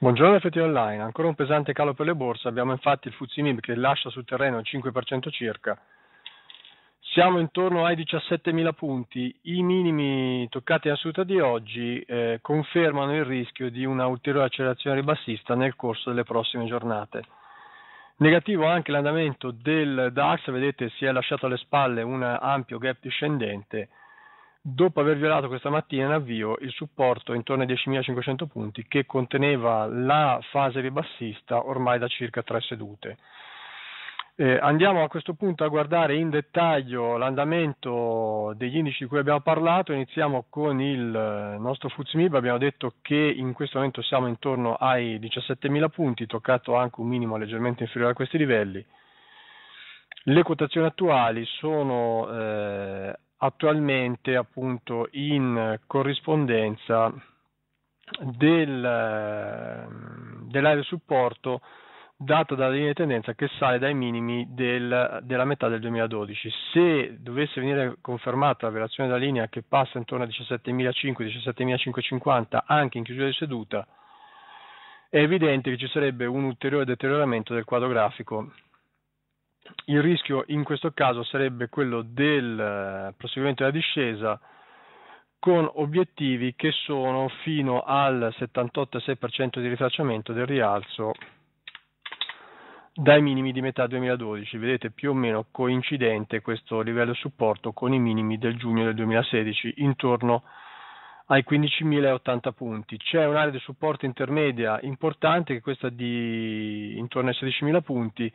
Buongiorno FT Online, ancora un pesante calo per le borse, abbiamo infatti il Fuzzi che lascia sul terreno il 5% circa, siamo intorno ai 17.000 punti, i minimi toccati in assoluta di oggi eh, confermano il rischio di una ulteriore accelerazione ribassista nel corso delle prossime giornate. Negativo anche l'andamento del DAX, vedete si è lasciato alle spalle un ampio gap discendente, Dopo aver violato questa mattina in avvio il supporto intorno ai 10.500 punti che conteneva la fase ribassista ormai da circa tre sedute. Eh, andiamo a questo punto a guardare in dettaglio l'andamento degli indici di cui abbiamo parlato, iniziamo con il eh, nostro FUZMIB, abbiamo detto che in questo momento siamo intorno ai 17.000 punti, toccato anche un minimo leggermente inferiore a questi livelli. Le quotazioni attuali sono eh, attualmente appunto in corrispondenza del, ehm, dell'area supporto data dalla linea di tendenza che sale dai minimi del, della metà del 2012. Se dovesse venire confermata la variazione della linea che passa intorno a 17.500-17.550 anche in chiusura di seduta, è evidente che ci sarebbe un ulteriore deterioramento del quadro grafico il rischio in questo caso sarebbe quello del eh, proseguimento della discesa con obiettivi che sono fino al 78,6% di ritracciamento del rialzo dai minimi di metà 2012, vedete più o meno coincidente questo livello supporto con i minimi del giugno del 2016 intorno ai 15.080 punti. C'è un'area di supporto intermedia importante che è questa di intorno ai 16.000 punti,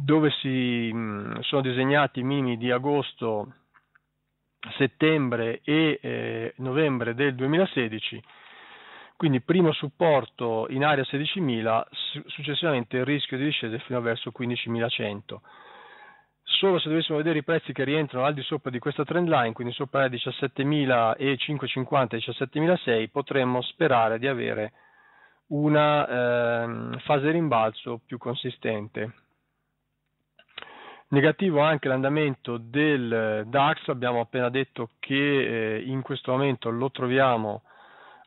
dove si mm, sono disegnati i minimi di agosto, settembre e eh, novembre del 2016, quindi primo supporto in area 16.000, successivamente il rischio di discesa fino a verso 15.100. Solo se dovessimo vedere i prezzi che rientrano al di sopra di questa trend line, quindi sopra le 17.550 e 17.006, potremmo sperare di avere una eh, fase rimbalzo più consistente. Negativo anche l'andamento del eh, DAX, abbiamo appena detto che eh, in questo momento lo troviamo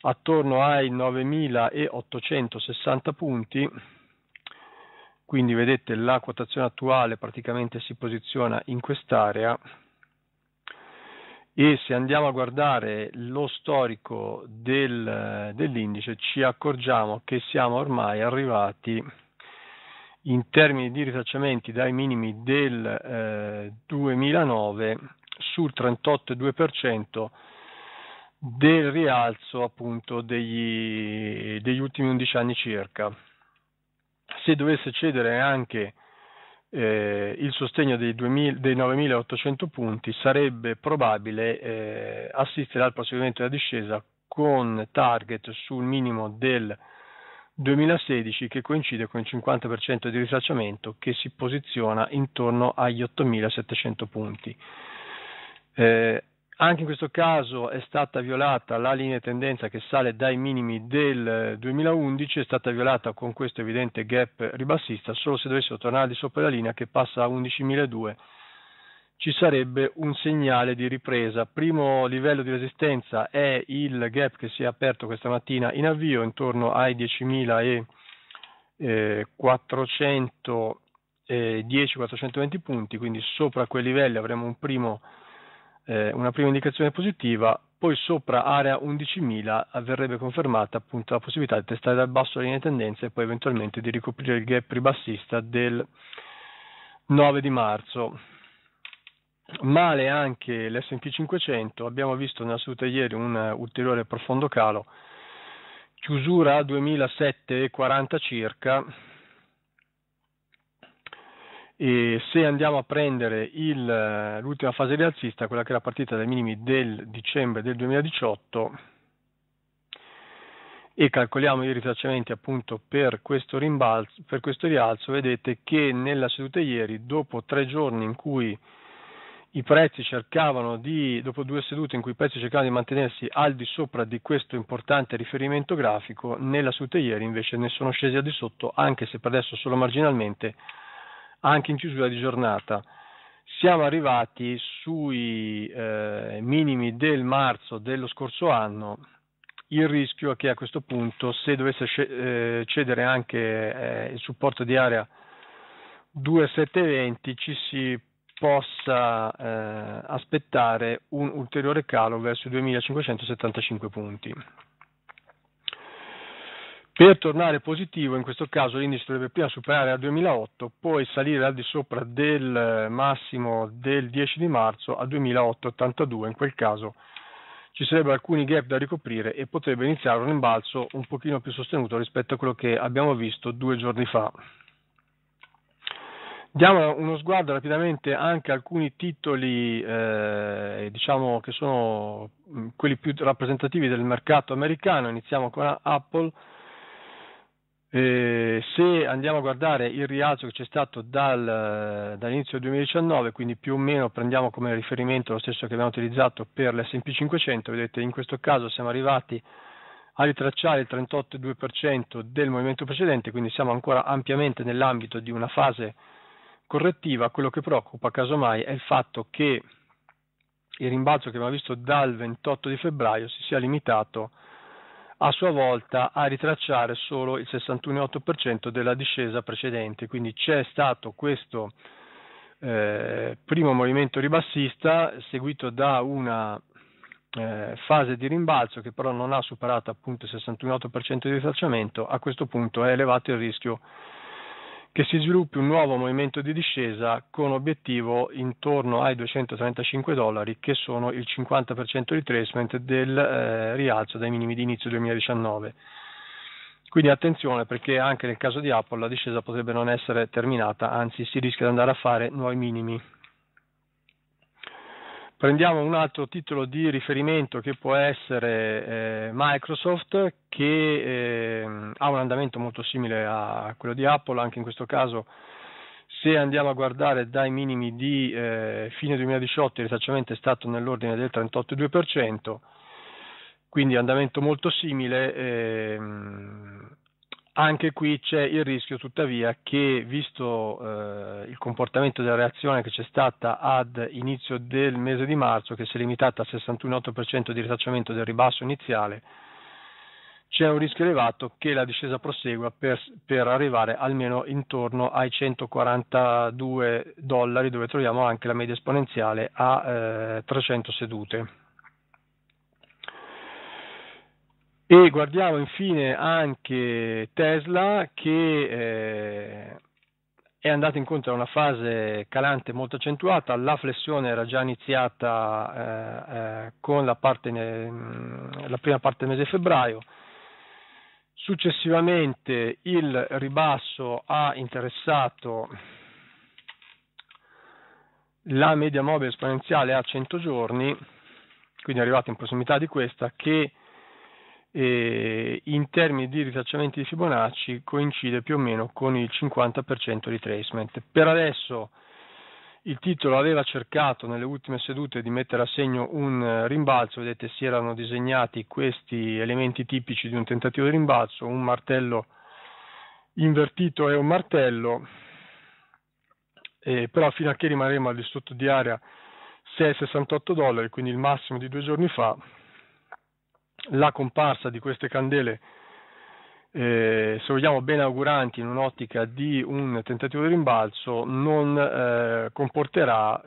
attorno ai 9.860 punti, quindi vedete la quotazione attuale praticamente si posiziona in quest'area e se andiamo a guardare lo storico del, eh, dell'indice ci accorgiamo che siamo ormai arrivati in termini di risacciamenti dai minimi del eh, 2009 sul 38,2% del rialzo appunto degli, degli, ultimi 11 anni circa. Se dovesse cedere anche eh, il sostegno dei, 2000, dei, 9.800 punti sarebbe probabile eh, assistere al proseguimento della discesa con target sul minimo del 2016 che coincide con il 50% di ritracciamento che si posiziona intorno agli 8.700 punti. Eh, anche in questo caso è stata violata la linea di tendenza che sale dai minimi del 2011, è stata violata con questo evidente gap ribassista, solo se dovessero tornare di sopra la linea che passa a 11.200 ci sarebbe un segnale di ripresa. Primo livello di resistenza è il gap che si è aperto questa mattina in avvio intorno ai 10.410-420 eh, eh, punti, quindi sopra quei livelli avremo un primo, eh, una prima indicazione positiva, poi sopra area 11.000 verrebbe confermata appunto la possibilità di testare dal basso le linee tendenze e poi eventualmente di ricoprire il gap ribassista del 9 di marzo male anche l'SP 500, abbiamo visto nella seduta ieri un ulteriore profondo calo, chiusura a 2007,40 circa. E se andiamo a prendere il, l'ultima fase rialzista, quella che era partita dai minimi del dicembre del 2018, e calcoliamo i ritracciamenti appunto per questo, rimbalzo, per questo rialzo, vedete che nella seduta ieri, dopo tre giorni in cui i prezzi cercavano di, dopo due sedute in cui i prezzi cercavano di mantenersi al di sopra di questo importante riferimento grafico, nella seduta ieri invece ne sono scesi al di sotto, anche se per adesso solo marginalmente, anche in chiusura di giornata. Siamo arrivati sui eh, minimi del marzo dello scorso anno. Il rischio è che a questo punto, se dovesse eh, cedere anche eh, il supporto di area 2720, ci si possa eh, aspettare un ulteriore calo verso i 2575 punti. Per tornare positivo, in questo caso l'indice dovrebbe prima superare al 2008, poi salire al di sopra del eh, massimo del 10 di marzo a 2882. in quel caso ci sarebbero alcuni gap da ricoprire e potrebbe iniziare un rimbalzo un pochino più sostenuto rispetto a quello che abbiamo visto due giorni fa. Diamo uno sguardo rapidamente anche a alcuni titoli eh, diciamo che sono mm, quelli più rappresentativi del mercato americano, iniziamo con Apple. Eh, se andiamo a guardare il rialzo che c'è stato dal, eh, dall'inizio del 2019, quindi più o meno prendiamo come riferimento lo stesso che abbiamo utilizzato per l'SP 500, vedete in questo caso siamo arrivati a ritracciare il 38,2% del movimento precedente, quindi siamo ancora ampiamente nell'ambito di una fase correttiva, quello che preoccupa casomai è il fatto che il rimbalzo che abbiamo visto dal 28 di febbraio si sia limitato a sua volta a ritracciare solo il 61,8% della discesa precedente, quindi c'è stato questo eh, primo movimento ribassista seguito da una eh, fase di rimbalzo che però non ha superato appunto il 61,8% di ritracciamento, a questo punto è elevato il rischio di che si sviluppi un nuovo movimento di discesa con obiettivo intorno ai 235 dollari che sono il 50% retracement del eh, rialzo dai minimi di inizio 2019. Quindi attenzione perché anche nel caso di Apple la discesa potrebbe non essere terminata, anzi si rischia di andare a fare nuovi minimi. Prendiamo un altro titolo di riferimento che può essere eh, Microsoft che eh, ha un andamento molto simile a quello di Apple, anche in questo caso se andiamo a guardare dai minimi di eh, fine 2018 il risarcimento è stato nell'ordine del 38,2%, quindi andamento molto simile. Ehm, anche qui c'è il rischio tuttavia che, visto eh, il comportamento della reazione che c'è stata ad inizio del mese di marzo, che si è limitata al 61,8% di ritracciamento del ribasso iniziale, c'è un rischio elevato che la discesa prosegua per, per arrivare almeno intorno ai 142 dollari, dove troviamo anche la media esponenziale a eh, 300 sedute. E guardiamo infine anche Tesla che eh, è andato incontro a una fase calante molto accentuata, la flessione era già iniziata eh, eh, con la, parte ne, mm, la prima parte del mese febbraio, successivamente il ribasso ha interessato la media mobile esponenziale a 100 giorni, quindi è arrivata in prossimità di questa, che e in termini di ritracciamenti di Fibonacci coincide più o meno con il 50% retracement. Per adesso il titolo aveva cercato nelle ultime sedute di mettere a segno un eh, rimbalzo, vedete si erano disegnati questi elementi tipici di un tentativo di rimbalzo, un martello invertito e un martello, eh, però fino a che rimarremo al di sotto di area 6,68 dollari, quindi il massimo di due giorni fa, la comparsa di queste candele, eh, se vogliamo, ben auguranti in un'ottica di un tentativo di rimbalzo, non eh, comporterà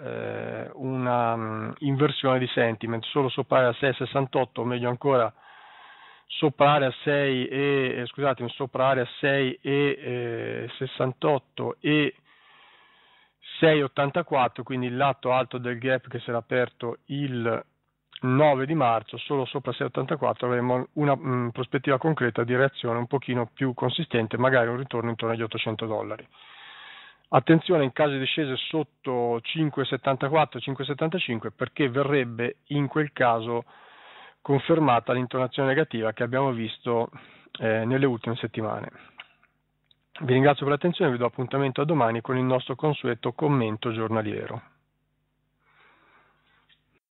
eh, una um, inversione di sentiment, solo sopra l'area 6,68, o meglio ancora sopra area 6 e, eh, scusatemi, sopra area 6 e 68 eh, e 6,84, quindi il lato alto del gap che si era aperto il 9 di marzo, solo sopra 6,84 avremo una mh, mm, prospettiva concreta di reazione un pochino più consistente, magari un ritorno intorno agli 800 dollari. Attenzione in caso di discese sotto 5,74, 5,75 perché verrebbe in quel caso confermata l'intonazione negativa che abbiamo visto eh, nelle ultime settimane. Vi ringrazio per l'attenzione e vi do appuntamento a domani con il nostro consueto commento giornaliero.